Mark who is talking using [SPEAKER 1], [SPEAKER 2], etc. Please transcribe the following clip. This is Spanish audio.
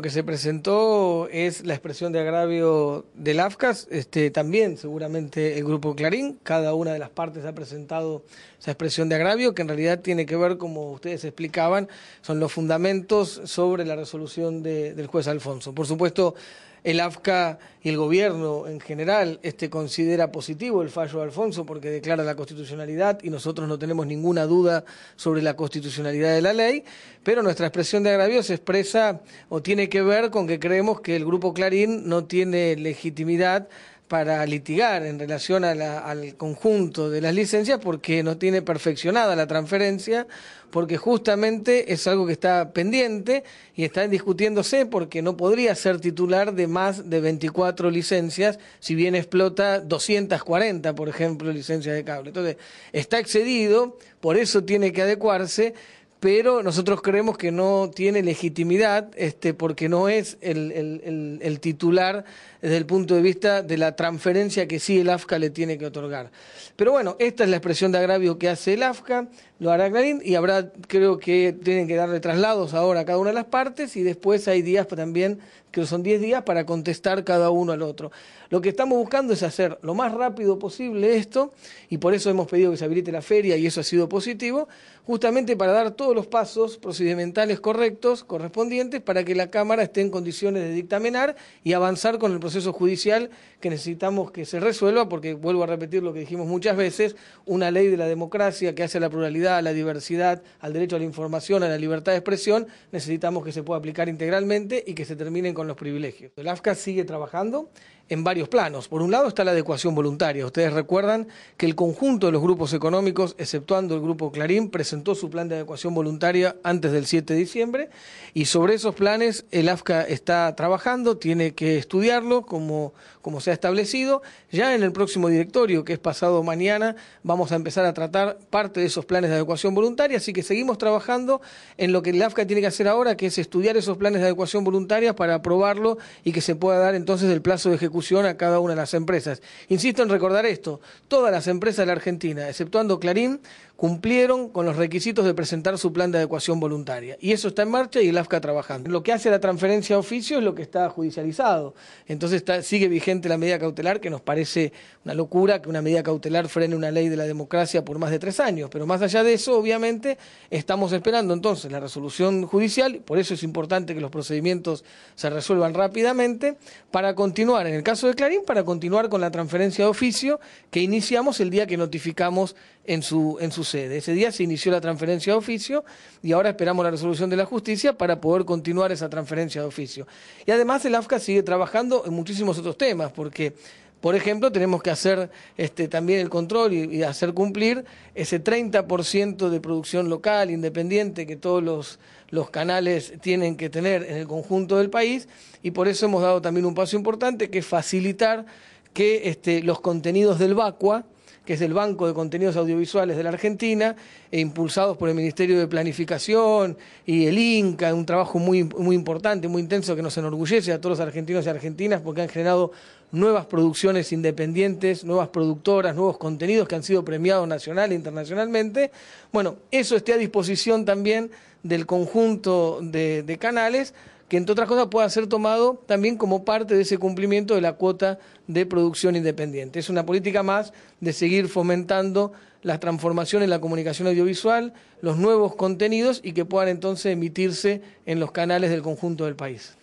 [SPEAKER 1] Lo que se presentó es la expresión de agravio del AFCAS, este, también seguramente el grupo Clarín, cada una de las partes ha presentado esa expresión de agravio que en realidad tiene que ver, como ustedes explicaban, son los fundamentos sobre la resolución de, del juez Alfonso. Por supuesto, el AFCA y el gobierno en general este, considera positivo el fallo de Alfonso porque declara la constitucionalidad y nosotros no tenemos ninguna duda sobre la constitucionalidad de la ley, pero nuestra expresión de agravio se expresa o tiene que ver con que creemos que el grupo Clarín no tiene legitimidad para litigar en relación al conjunto de las licencias porque no tiene perfeccionada la transferencia, porque justamente es algo que está pendiente y está discutiéndose porque no podría ser titular de más de 24 licencias, si bien explota 240, por ejemplo, licencias de cable. Entonces, está excedido, por eso tiene que adecuarse pero nosotros creemos que no tiene legitimidad este, porque no es el, el, titular desde el punto de vista de la transferencia que sí el AFCA le tiene que otorgar. Pero bueno, esta es la expresión de agravio que hace el AFCA, lo hará Clarín y habrá, creo que tienen que darle traslados ahora a cada una de las partes y después hay días pues, también, que son 10 días, para contestar cada uno al otro. Lo que estamos buscando es hacer lo más rápido posible esto y por eso hemos pedido que se habilite la feria y eso ha sido positivo, justamente para dar todos los pasos procedimentales correctos, correspondientes, para que la Cámara esté en condiciones de dictaminar y avanzar con el proceso judicial que necesitamos que se resuelva, porque vuelvo a repetir lo que dijimos muchas veces, una ley de la democracia que hace la pluralidad a la diversidad, al derecho a la información, a la libertad de expresión, necesitamos que se pueda aplicar integralmente y que se terminen con los privilegios. El AFCA sigue trabajando en varios planos. Por un lado está la adecuación voluntaria. Ustedes recuerdan que el conjunto de los grupos económicos, exceptuando el grupo Clarín, presentó su plan de adecuación voluntaria antes del 7 de diciembre y sobre esos planes el AFCA está trabajando, tiene que estudiarlo como, como se ha establecido. Ya en el próximo directorio, que es pasado mañana, vamos a empezar a tratar parte de esos planes de adecuación voluntaria, así que seguimos trabajando en lo que el AFCA tiene que hacer ahora, que es estudiar esos planes de adecuación voluntaria para aprobarlo y que se pueda dar entonces el plazo de ejecución a cada una de las empresas. Insisto en recordar esto, todas las empresas de la Argentina, exceptuando Clarín, cumplieron con los requisitos de presentar su plan de adecuación voluntaria. Y eso está en marcha y el AFCA trabajando. Lo que hace la transferencia de oficio es lo que está judicializado. Entonces sigue vigente la medida cautelar, que nos parece una locura que una medida cautelar frene una ley de la democracia por más de tres años. Pero más allá de eso, obviamente, estamos esperando entonces la resolución judicial, por eso es importante que los procedimientos se resuelvan rápidamente, para continuar, en el caso de Clarín, para continuar con la transferencia de oficio que iniciamos el día que notificamos en su, en su de Ese día se inició la transferencia de oficio y ahora esperamos la resolución de la justicia para poder continuar esa transferencia de oficio. Y además el AFCA sigue trabajando en muchísimos otros temas, porque por ejemplo, tenemos que hacer este, también el control y, hacer cumplir ese 30% de producción local, independiente, que todos los, canales tienen que tener en el conjunto del país. Y por eso hemos dado también un paso importante, que es facilitar que este, los contenidos del vacua que es el Banco de Contenidos Audiovisuales de la Argentina, e impulsados por el Ministerio de Planificación y el INCA, un trabajo muy, muy importante, muy intenso, que nos enorgullece a todos los argentinos y argentinas porque han generado nuevas producciones independientes, nuevas productoras, nuevos contenidos que han sido premiados nacional e internacionalmente. Bueno, eso esté a disposición también del conjunto de canales que entre otras cosas pueda ser tomado también como parte de ese cumplimiento de la cuota de producción independiente. Es una política más de seguir fomentando las transformaciones en la comunicación audiovisual, los nuevos contenidos y que puedan entonces emitirse en los canales del conjunto del país.